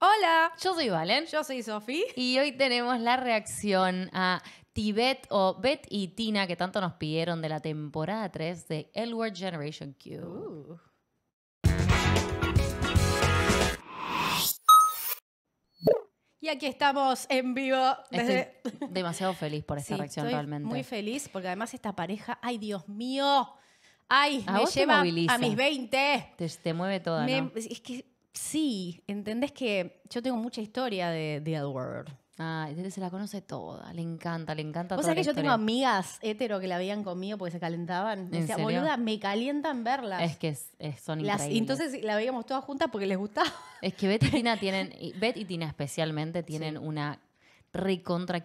Hola, yo soy Valen. Yo soy Sofi. Y hoy tenemos la reacción a Tibet o Bet y Tina que tanto nos pidieron de la temporada 3 de Elward Generation Q. Y aquí estamos en vivo. demasiado feliz por esta reacción estoy realmente. Muy feliz porque además esta pareja, ay Dios mío, ay, ¿A me lleva a mis 20. Te, mueve toda. Es que Sí, entendés que yo tengo mucha historia de, Edward. Ah, se la conoce toda, le encanta, le encanta todo. O sea que yo tengo amigas hetero que la habían conmigo porque se calentaban. Me decía, boluda, me calientan verlas. Es que son Las, increíbles. Entonces la veíamos todas juntas porque les gustaba. Es que Betty y Tina tienen, especialmente tienen una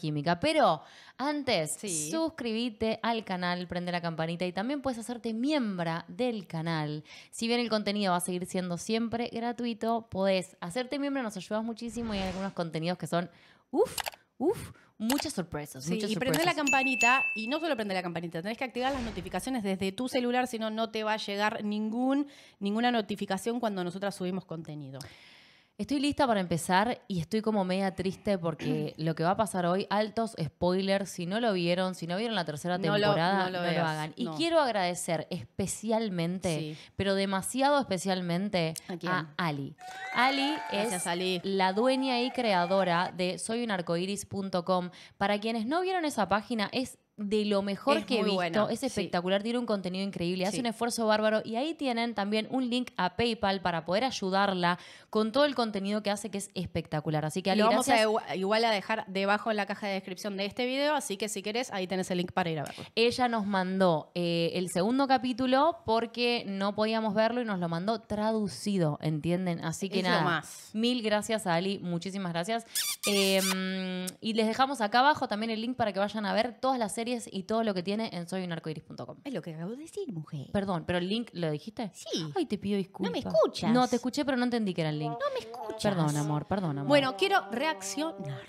química. Pero antes, suscríbete al canal, prende la campanita y también puedes hacerte miembro del canal. Si bien el contenido va a seguir siendo siempre gratuito, podés hacerte miembro, nos ayudas muchísimo y hay algunos contenidos que son uff, uff. Muchas sorpresas. y prende la campanita, y no solo prende la campanita, tenés que activar las notificaciones desde tu celular, si no, no te va a llegar ningún, ninguna notificación cuando nosotras subimos contenido. Estoy lista para empezar y estoy como media triste porque lo que va a pasar hoy, altos spoilers, si no lo vieron, si no vieron la tercera temporada, no, lo, hagan. Y quiero agradecer especialmente, pero demasiado especialmente, a, Ali. Ali es la dueña y creadora de soyunarcoiris.com. Para quienes no vieron esa página, es de lo mejor que he visto. Es espectacular, tiene un contenido increíble, hace un esfuerzo bárbaro. Y ahí tienen también un link a PayPal para poder ayudarla con todo el contenido que hace, que es espectacular. Así que Lo vamos a igual a dejar debajo en la caja de descripción de este video, así que si querés, ahí tenés el link para ir a verlo. Ella nos mandó eh, el segundo capítulo porque no podíamos verlo y nos lo mandó traducido, ¿entienden? Así que nada. Mil gracias a Ali, muchísimas gracias. Em, y les dejamos acá abajo también el link para que vayan a ver todas las series y todo lo que tiene en soyunarcoiris.com. Es lo que acabo de decir, mujer. Perdón, pero el link lo dijiste? Sí. Ay, te pido disculpas. No me escuchas. No, te escuché, pero no entendí que era el link. No me escuchas. Perdón, amor, perdón, amor. Bueno, quiero reaccionar.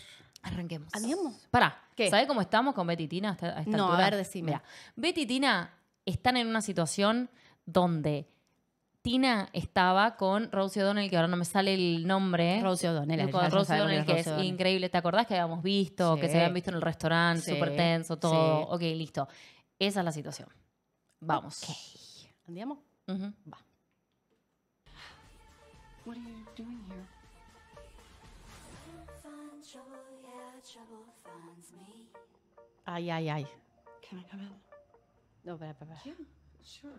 Arranquemos. Arranquemos. Ah, Pará. ¿Qué? ¿Sabés cómo estamos con Betty Tina no, a ver, decime. Mira, Betty y Tina están en una situación donde Tina estaba con Rosie O'Donnell, que ahora no me sale el nombre. Rosie O'Donnell. El, Rosie que es increíble. ¿Te acordás que habíamos visto, que se habían visto en el restaurante, súper tenso, todo? Ok, listo. Esa es la situación. Vamos. Okay. ¿Andiamo? Uh Va. What are you Ay, ay, ay. Can I come No, espera, espera. Yeah, sure.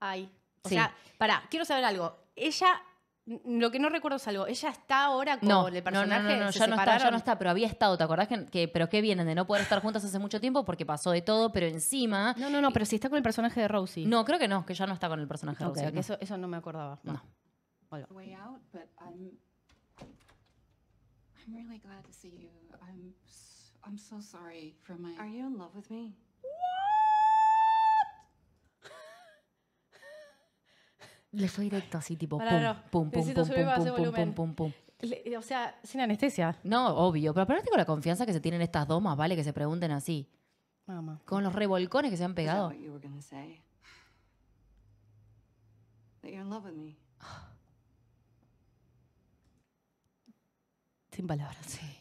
Ay. O sea, pará, quiero saber algo. Ella, lo que no recuerdo es algo. Ella está ahora con no, el personaje. No, no, no, ya, no está, no está, pero había estado. ¿Te acordás que, pero qué vienen de no poder estar juntas hace mucho tiempo porque pasó de todo, pero encima. No, no, no, pero si está con el personaje de Rosie. No, creo que no, que ya no está con el personaje de Rosie. Eso, eso no me acordaba. No. no. Le fue directo así, tipo, pum, pum, pum, pum, pum, pum, pum, pum, pum. o sea, sin anestesia. No, obvio. Pero aparte con la confianza que se tienen estas domas, vale que se pregunten así. Con los revolcones que se han pegado. Sin palabras. Sí.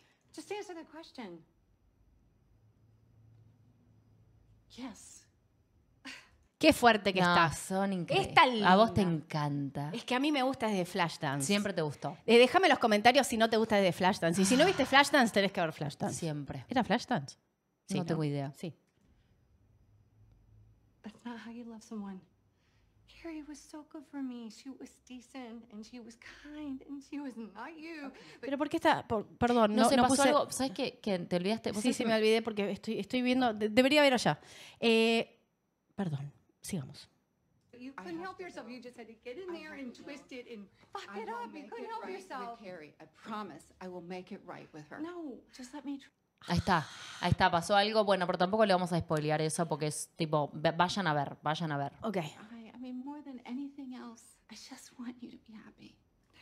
Qué fuerte que está. estás. A vos te encanta. Es que a mí me gusta desde Flashdance. Siempre te gustó. Eh, déjame en los comentarios si no te gusta desde Flashdance. Y si no viste Flashdance, tenés que ver Flashdance. Siempre. ¿Era Flashdance? no, tengo idea. Sí. was so good for me. She was decent and she was kind and she was not you. Pero ¿por qué está? perdón, no, se no pasó algo. ¿Sabes qué? Que te olvidaste. Sí, sí, me olvidé porque estoy, viendo. debería haber allá. Eh, perdón. Sigamos. You couldn't help yourself. You just had to get in there and twist it and fuck it up. You make couldn't help yourself. With I promise I will make it right with her. No, just let me Ahí está, ahí está, pasó algo, bueno, pero tampoco le vamos a spoilear eso porque es tipo, vayan a ver, vayan a ver. Ok. I, mean, more than anything else, I just want you to be happy.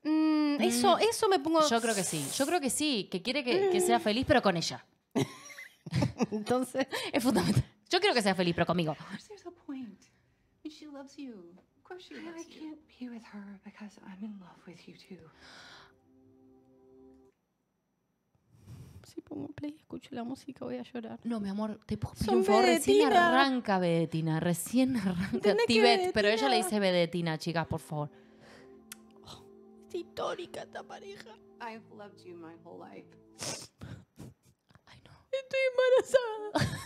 Mm, mm, eso, eso me pongo. Yo creo que sí, yo creo que sí, que quiere que, que sea feliz pero con ella. Entonces, Es fundamental. Yo quiero que sea feliz pero conmigo she loves you. Of course she loves I you. I can't be with her because I'm in love with you too. Si pongo play escucho la música voy a llorar. No, mi amor, te puedo pedir un favor. Recién arranca Bedetina, recién arranca Tibet, pero ella le dice Bedetina, chicas, por favor. Oh, es histórica esta pareja. I've loved you my whole life. Ay, no. Estoy embarazada.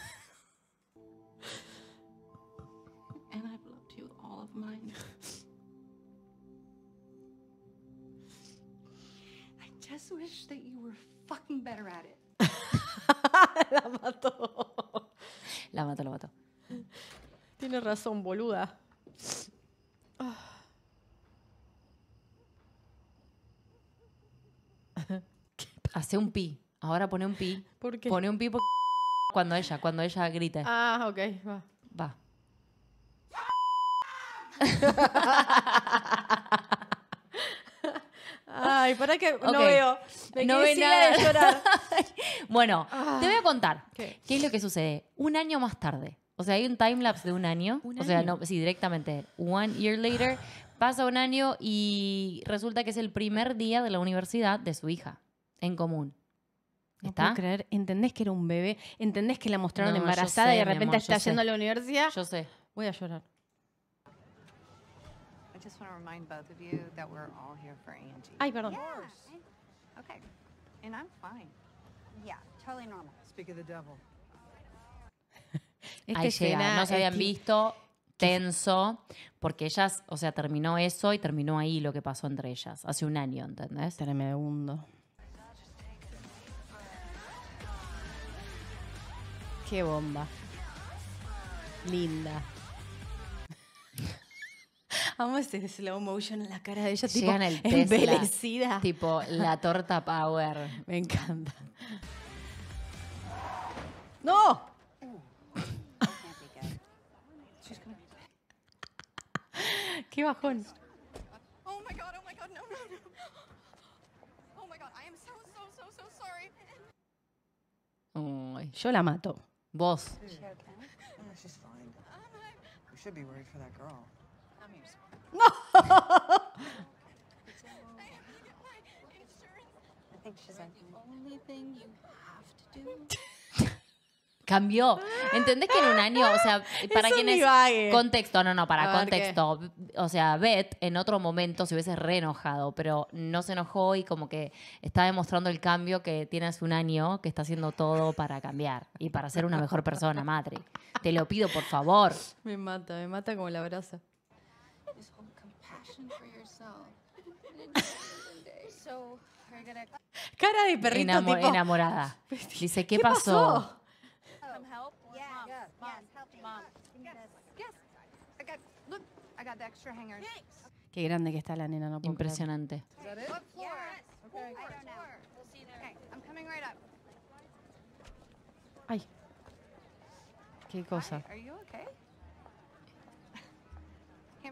And I've la mató. La mató, la mató. Tiene razón, boluda. Ah. Hace un pi. Ahora pone un pi. ¿Por qué? Pone un pi porque cuando ella, cuando ella grite Ah, ok, va. Va. Ay, para que no veo. no venía nada. llorar. bueno, ah, te voy a contar ¿Qué? es lo que sucede. Un año más tarde. O sea, hay un time lapse de un año. o sea, no, sí, directamente. One year later. Pasa un año y resulta que es el primer día de la universidad de su hija en común. creer, entendés que era un bebé, entendés que la mostraron embarazada y de repente está yendo a la universidad. Yo sé. Voy a llorar. I just want to remind both of you that we're all here for Angie. Ay, perdón. Yeah. And, okay. And I'm fine. Yeah, totally normal. Speak of the devil. Esta escena, llega. no se habían visto, tenso, porque ellas, o sea, terminó eso y terminó ahí lo que pasó entre ellas, hace un año, ¿entendés? mundo. Qué bomba. Linda. a hacer este slow motion en la cara de ella, tipo, el Tipo, la torta power. Me encanta. ¡No! ¡Qué bajón! Oh oh Oh yo la mato. Vos. No. Cambió. ¿Entendés que en un año, o sea, para quienes. Contexto, no, no, para contexto. O sea, Beth en otro momento se hubiese re enojado, pero no se enojó y como que está demostrando el cambio que tiene hace un año, que está haciendo todo para cambiar y para ser una mejor persona, madre. Te lo pido, por favor. Me mata, me mata como la brasa Cara de perrito enamorada. Dice, ¿qué, pasó? Qué grande que está la nena, no Impresionante. Ay. Qué cosa.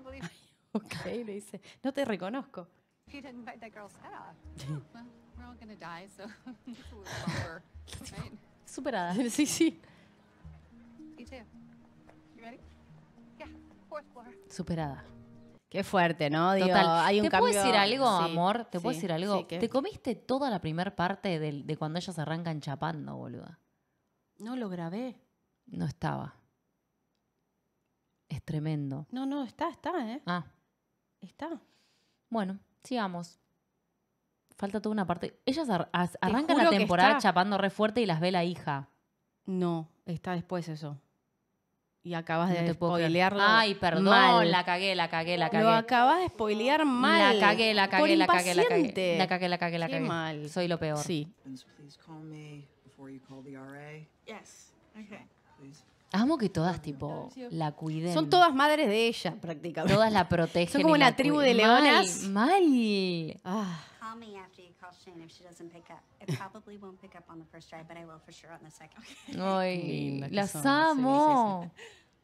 Ok, le dice, no te reconozco. Superada. Sí, sí. Superada. Qué fuerte, ¿no? Total. ¿Te decir algo, amor? ¿Te decir algo? Te comiste toda la primera parte de, de, cuando ellas arrancan chapando, boluda. No lo grabé. No estaba. Es tremendo. No, no, está, está, ¿eh? Ah. Está. Bueno, sigamos. Falta toda una parte. Ellas arrancan la temporada chapando re fuerte y las ve la hija. No, está después eso. Y acabas de Ay, perdón, la cagué, la cagué, la cagué. Lo acabas de spoilear mal. La cagué, la cagué, la cagué, la cagué. La cagué, la cagué, la Qué cagué. mal. Soy lo peor. Sí. Amo que todas, tipo, la cuiden. Son todas madres de ella, prácticamente. Todas la protegen. Son como una tribu de leonas. Mal. las amo.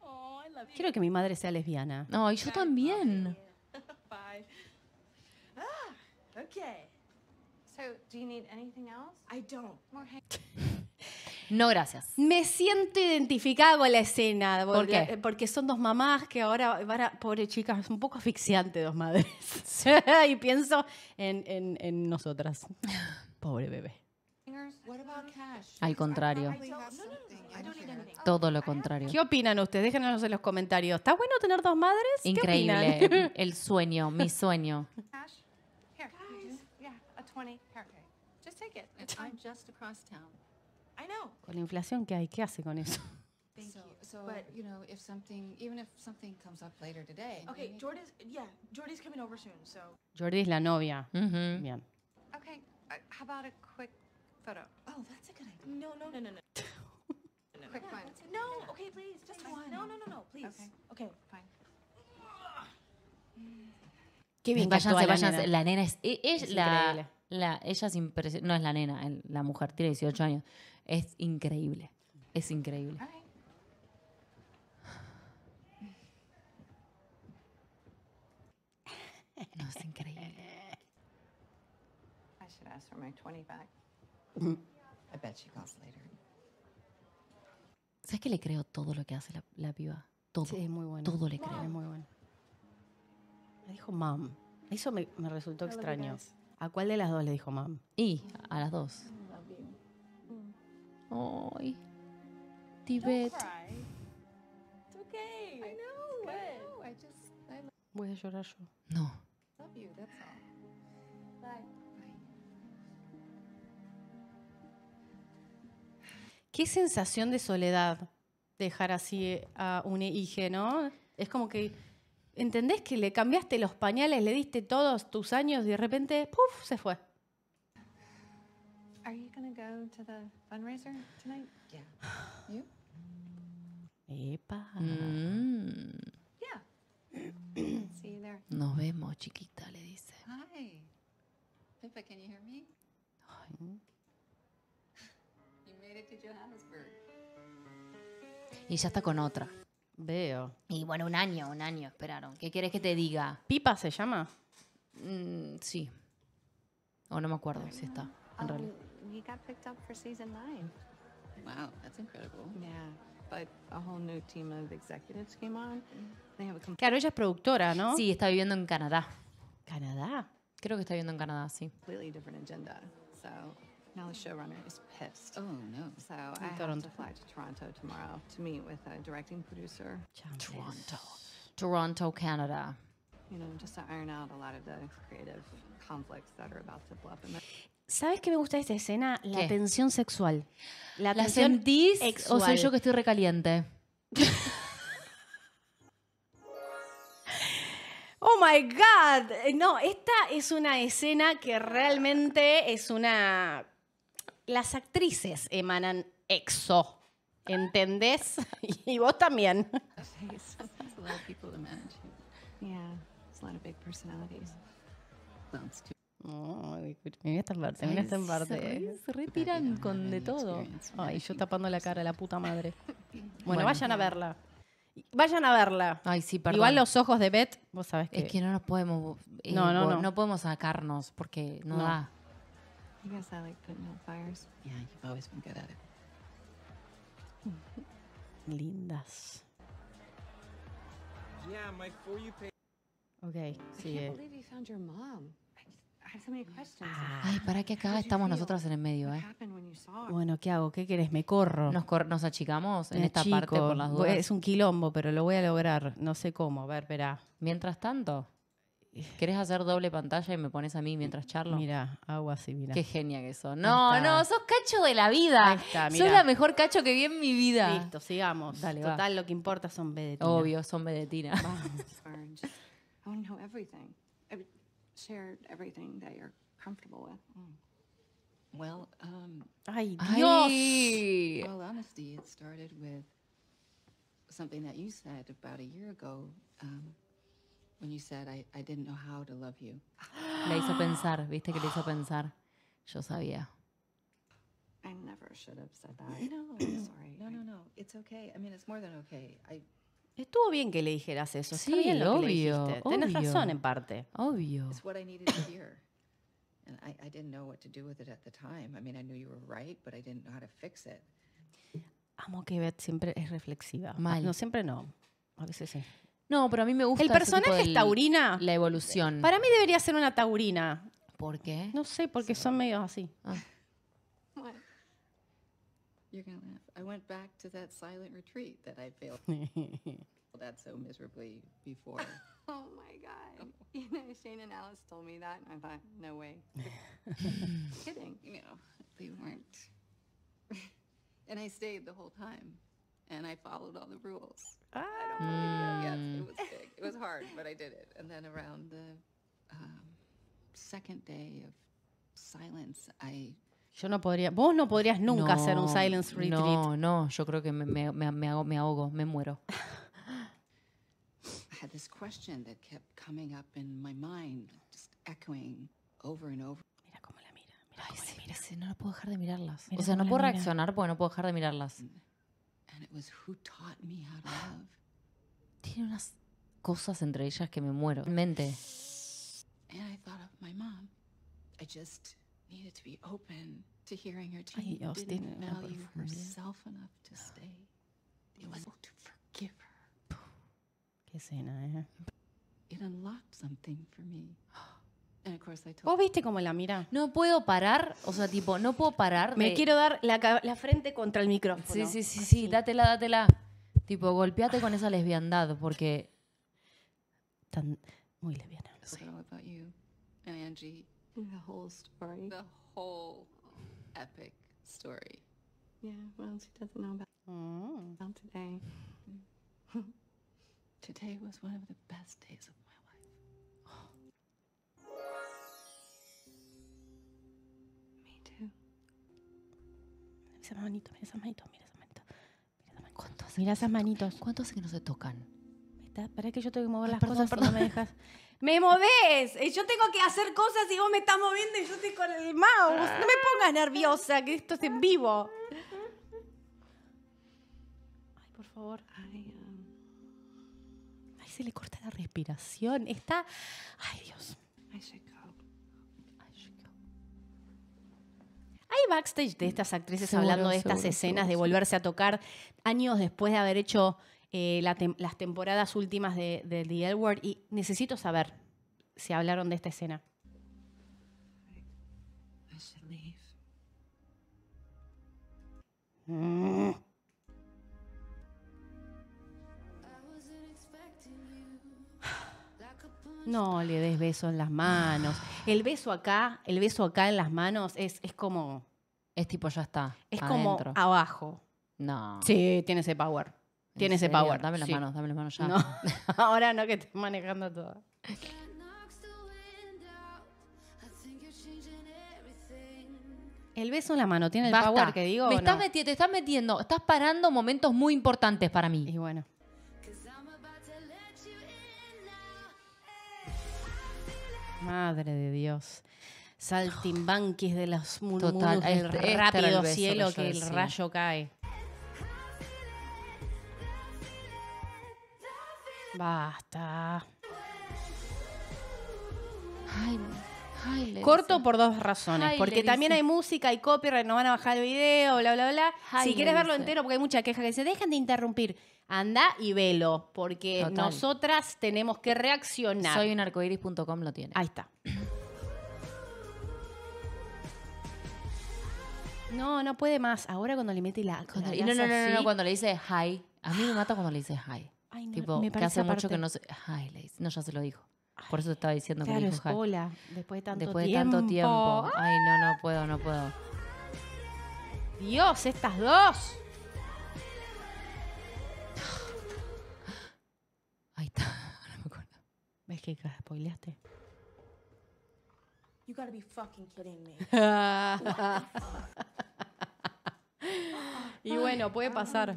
Oh, Quiero que mi madre sea lesbiana. No, y yo también. Okay. No, gracias. Me siento identificado con la escena. Eh, porque son dos mamás que ahora, pobre chicas, es un poco asfixiante dos madres. y pienso en, nosotras. Pobre bebé. Al contrario. Todo lo contrario. ¿Qué opinan ustedes? Déjenos en los comentarios. ¿Está bueno tener dos madres? Increíble. El sueño, mi sueño. I know. Con la inflación que hay, ¿qué hace con eso? Thank so, you. So, but, you know, if something, even if something comes up later today. Okay, Jordi's, yeah, Jordi's coming over soon, so. Jordi es la novia. Mm -hmm. Bien. Okay, uh, how about a quick photo? Oh, that's a good idea. No, no, no, no, no. Quick yeah, one. No, okay, please, just please. one. No, no, no, no, please. Okay, okay fine. Qué bien váyanse, que váyanse. La nena, la nena es, es, es la, la, ella es impresionante, no es la nena, la mujer tiene 18 años es increíble. Es increíble. No, es increíble. ¿Sabes que le creo todo lo que hace la, piba? Todo. Sí, es muy bueno. Todo le creo. Me dijo mam. Eso me, me resultó extraño. ¿A cuál de las dos le dijo mam? Y, a las dos. Ay. Tibet. Voy a llorar yo. No. Qué sensación de soledad dejar así a un hijo, ¿no? Es como que entendés que le cambiaste los pañales, le diste todos tus años y de repente, puff, se fue. Are you gonna go to the fundraiser tonight? Yeah. You? Epa. Mm. Yeah. See you there. Nos vemos, chiquita, le dice. Hi. Pippa, can you hear me? Ay. You made it to Johannesburg. Y ya está con otra. Veo. Y bueno, un año, un año esperaron. ¿Qué quieres que te diga? ¿Pipa se llama? Mm, sí. O no me acuerdo si está, en um, realidad. he got picked up for season nine. Wow, that's incredible. Yeah. But a whole new team of executives came on. They have a claro, ella es productora, ¿no? Sí, está viviendo en Canadá. ¿Canadá? Creo que está viviendo en Canadá, sí. Completely different agenda. So now the showrunner is pissed. Oh no. So I have to fly to Toronto tomorrow to meet with a directing producer. Toronto. Toronto, Canada. You know, just to iron out a lot of the creative conflicts that are about to blow up. ¿Sabes qué me gusta de esta escena? La tensión sexual. La, tensión o soy yo que estoy recaliente? Oh my God. No, esta es una escena que realmente es una. Las actrices emanan exo. ¿Entendés? Y vos también. No, mira esta parte, esta parte. Se retiran con de todo. Ay, yo tapando la cara, la puta madre. Bueno, vayan a verla. Vayan a verla. Ay, sí, perdón. Igual los ojos de Beth, vos sabes que. Es que no nos podemos. Eh, no, no, no. No podemos sacarnos porque no, da. Lindas. Ok, sigue. Okay, I Ay, para qué acá estamos nosotros en el medio, ¿eh? Bueno, ¿qué hago? ¿Qué querés? Me corro. Nos, nos achicamos en eh, esta parte por las dudas. Es un quilombo, pero lo voy a lograr. No sé cómo. A ver, verá. Mientras tanto. ¿Querés hacer doble pantalla y me pones a mí mientras charlo? Mira, hago así, mira. Qué genia que sos. No, no, sos cacho de la vida. Ahí la mejor cacho que vi en mi vida. Listo, sigamos. Dale, Total, lo que importa son vedetinas. Obvio, son vedetinas. share everything that you're comfortable with. Mm. Well, um, Ay, Dios. honesty, it started with something that you said about a year ago um, when you said, I, I didn't know how to love you. Le hizo pensar, viste que le hizo pensar. Yo sabía. I never should have said that. No, I'm sorry. No, no, no. It's okay. I mean, it's more than okay. I Estuvo bien que le dijeras eso. Sí, Está lo obvio, Tienes razón en parte. Obvio. Amo que Beth siempre es reflexiva. Ah, Mal. No, siempre no. A veces sí. No, pero a mí me gusta. El personaje es taurina. La evolución. Para mí debería ser una taurina. ¿Por qué? No sé, porque son medios así. Ah. You're going to laugh. I went back to that silent retreat that I failed. that so miserably before. oh my God. Oh. You know, Shane and Alice told me that, and I thought, no way. kidding. You know, they weren't. and I stayed the whole time, and I followed all the rules. Ah. I don't believe you. Ah. Yes, it was big. It was hard, but I did it. And then around the um, second day of silence, I Yo no podría. Vos no podrías nunca hacer un silence retreat. No, no, yo creo que me, me, me, ahogo, me muero. I had this question that kept coming up in just echoing over and Mira cómo la mira. Mira Ay, cómo la mira. Sí, no lo puedo dejar de mirarlas. o sea, no puedo reaccionar porque no puedo dejar de mirarlas. Tiene unas cosas entre ellas que me muero. Mente. And I thought of my mom needed to be open to hearing her team Ay, Austin, didn't value herself enough to stay. was able to forgive her. Qué escena eh. It unlocked something for me. ¿Vos viste cómo la mira? No puedo parar, o sea, tipo, no puedo parar. Me quiero dar la, la, frente contra el micrófono. Sí, sí, sí, sí, dátela, dátela. Tipo, golpeate con esa lesbiandad, porque. Tan... Muy lesbiana. Sí. The whole story. The whole epic story. Yeah, well, she doesn't know about, mm. today. today was one of the best days of my life. Me too. Mira esas manitos, mira esas manitos, mira esas manitos. Mira esas manitos. ¿Cuántos que no se tocan? para que yo tengo que mover las cosas no me dejas. Me movés. Yo tengo que hacer cosas y vos me estás moviendo y yo estoy con el mouse. No me ah. pongas nerviosa, que esto es en vivo. Ay, por favor. Ay, ah. se le corta la respiración. Está. Ay, Dios. Hay backstage de estas actrices hablando de estas escenas, de volverse a tocar años después de haber hecho eh, las temporadas últimas de, The L Word y necesito saber si hablaron de esta escena. Mm. No le des beso en las manos. El beso acá, el beso acá en las manos es, es como. Es tipo, ya está. Es como abajo. No. Sí, tiene ese power. Tiene ese power. Dame las manos, dame las manos ya. ahora no que estoy manejando todo. El beso en la mano tiene el power que digo. Me estás metiendo, te estás metiendo, estás parando momentos muy importantes para mí. Y bueno. Madre de Dios. Saltimbanquis de los murmullos Total, este, este el rápido cielo que el rayo cae. Basta. Corto por dos razones. porque también hay música, hay copyright, no van a bajar el video, bla, bla, bla. si quieres verlo entero, porque hay mucha queja que dice, dejen de interrumpir. Anda y velo, porque nosotras tenemos que reaccionar. Soy un arcoiris.com lo tiene. Ahí está. No, no puede más. Ahora cuando le mete la. no, no, no, cuando le dice hi. A mí me mata cuando le dice hi tipo, me que hace mucho que no se. Ay, no, ya se lo dijo. Por eso te estaba diciendo que dijo Hola, después de tanto tiempo. Ay, no, no puedo, no puedo. Dios, estas dos. Ahí está, no me acuerdo. ¿Ves que spoileaste? You gotta be fucking kidding me. y bueno, puede pasar.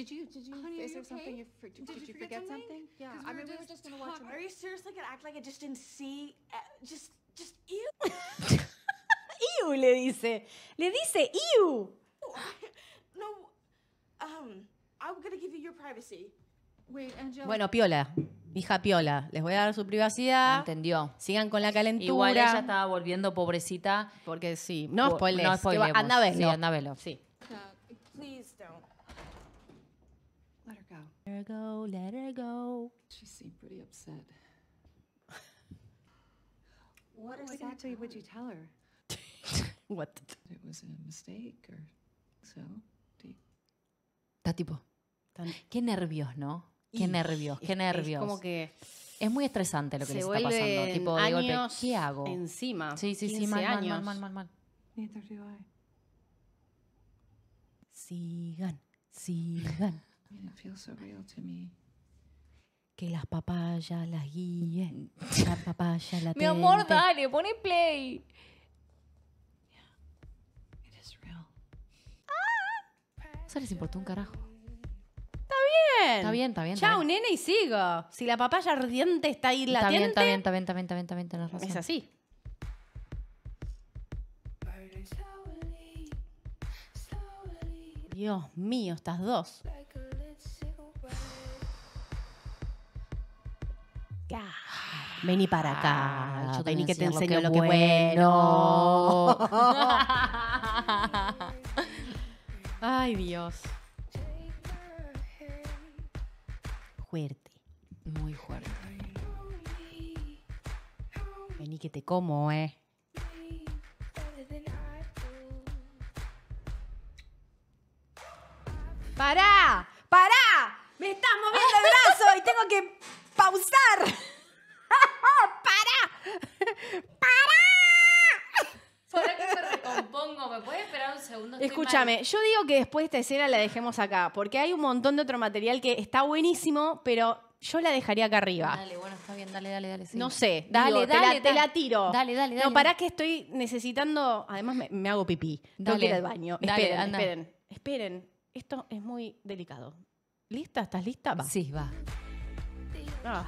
Did you? Did you? Honey, is there okay? something you for, did, did, you, forget, forget, something? Yeah. I mean, we were just gonna watch. Are you seriously gonna act like I just didn't see? Uh, just, just ew. ew le dice, le dice ew. No, um, I'm gonna give you your privacy. Wait, Angela. Bueno, piola. Hija Piola, les voy a dar su privacidad. Ah, entendió. Sigan con la calentura. Igual ella estaba volviendo pobrecita. Porque sí. No spoilers. No spoilers. Anda a verlo. Sí, anda a verlo. Sí. her go, let her go. She seemed pretty upset. what, what exactly would you tell her? What? It was a mistake or so. Sí. Está tipo. Tan... Qué nervios, ¿no? Qué y, nervios, qué nervios. Es como que. Es muy estresante lo que le está pasando. Tipo, de golpe, ¿qué hago? Encima. Sí, sí, 15 sí, mal, años. mal, mal, mal, mal, mal. Sigan, sigan. Que las papayas las guíen. La papaya la Mi amor, dale, pone play. Eso les importó un carajo. Está bien. Está bien, está bien. Chao, nene, y sigo. Si la papaya ardiente está ahí está latiente... Está bien, está bien, está bien, está bien, está bien, Es así. Dios mío, estas dos. Ah, vení para acá. Ah, yo te vení que te enseño lo que, lo Ay, Dios. Fuerte. Muy fuerte. Vení que te como, eh. ¡Pará! ¡Pará! ¡Me estás moviendo el brazo y tengo que pausar. ¡Para! ¡Para! Para que me recompongo, ¿me puede esperar un segundo? Escúchame, yo digo que después de esta escena la dejemos acá, porque hay un montón de otro material que está buenísimo, pero yo la dejaría acá arriba. Dale, bueno, está bien, dale, dale, dale. No sé, dale, dale, te la, tiro. Dale, dale, No, pará que estoy necesitando. Además, me, hago pipí. Dale, ir al baño. esperen, esperen, esperen. Esto es muy delicado. ¿Lista? ¿Estás lista? Va. Sí, va. Ah,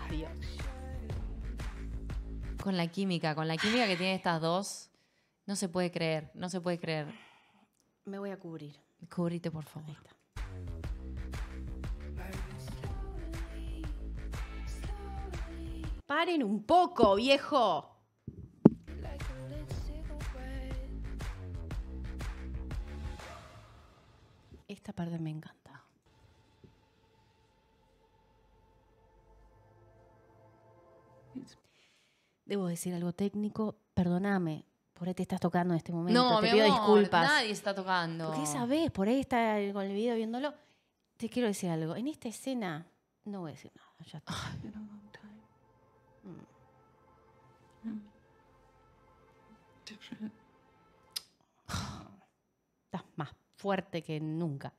con la química, con la química que tienen estas dos, no se puede creer, no se puede creer. Me voy a cubrir. Cubrite, por favor. Paren un poco, viejo. Esta parte me encanta. debo decir algo técnico, perdóname, por ahí te estás tocando en este momento, no, te pido disculpas. Nadie está tocando. ¿Qué sabes? Por ahí está con el video viéndolo. Te quiero decir algo. En esta escena, no voy a decir nada, Estás mm. mm. más fuerte que nunca.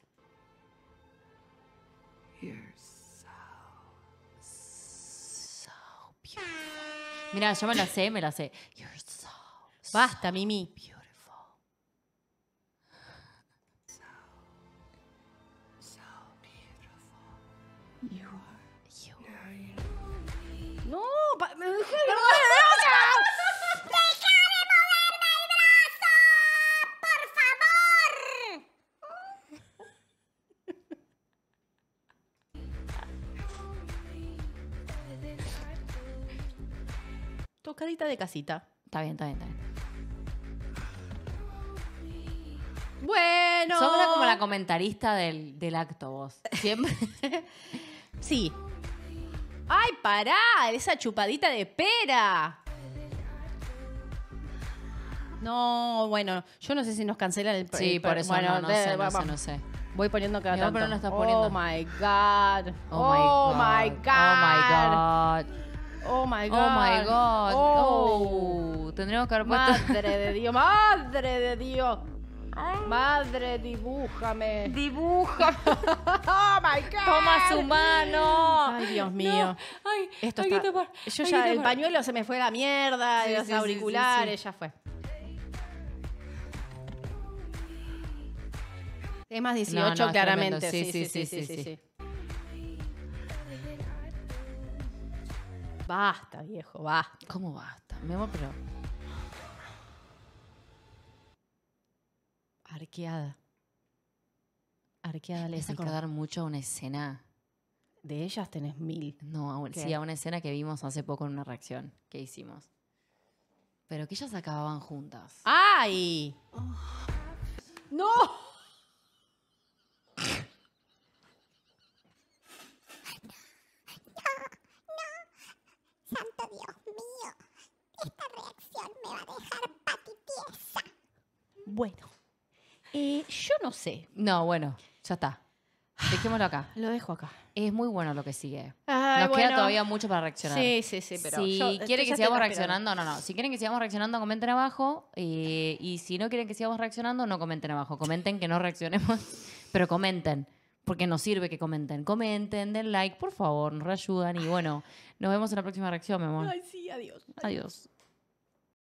Mira, yo me la sé, me la sé. You're so, Basta, so Mimi. Beautiful. So, so beautiful. You are. You are. No, me dejaron. de casita. Está bien, está bien, está bien. Bueno. Somos como la comentarista del, del acto, vos. Siempre. Sí. ¡Ay, pará! Esa chupadita de pera. No, bueno, yo no sé si nos cancelan el sí, por eso no, sé, no sé, no sé. Voy poniendo cada tanto. tanto. pero no estás poniendo. Oh my god. Oh, my oh god. Oh my god. Oh, oh my God. Oh my oh, God. Tendríamos que Madre de Dios, madre de Dios. Madre, dibújame. Dibújame. oh my God. Toma su mano. Ay, Dios mío. Esto está... Yo ya, el pañuelo se me fue a la mierda, los auriculares, ya fue. Es más 18, claramente. sí, sí, sí, sí. sí. Basta, viejo, basta. ¿Cómo basta? pero. Arqueada. Arqueada le hace acordar mucho a una escena. De ellas tenés mil. No, sí, a una escena que vimos hace poco en una reacción que hicimos. Pero que ellas acababan juntas. ¡Ay! Oh. ¡No! me va a Bueno, eh, yo no sé. No, bueno, ya está. Dejémoslo acá. Lo dejo acá. Es muy bueno lo que sigue. Nos queda todavía mucho para reaccionar. Sí, sí, sí, pero si quieren que sigamos reaccionando, no, no. Si quieren que sigamos reaccionando, comenten abajo. Eh, y si no quieren que sigamos reaccionando, no comenten abajo. Comenten que no reaccionemos, pero comenten. Porque nos sirve que comenten. Comenten, den like, por favor, nos reayudan. Y bueno, nos vemos en la próxima reacción, mi amor. Ay, sí, adiós. Adiós.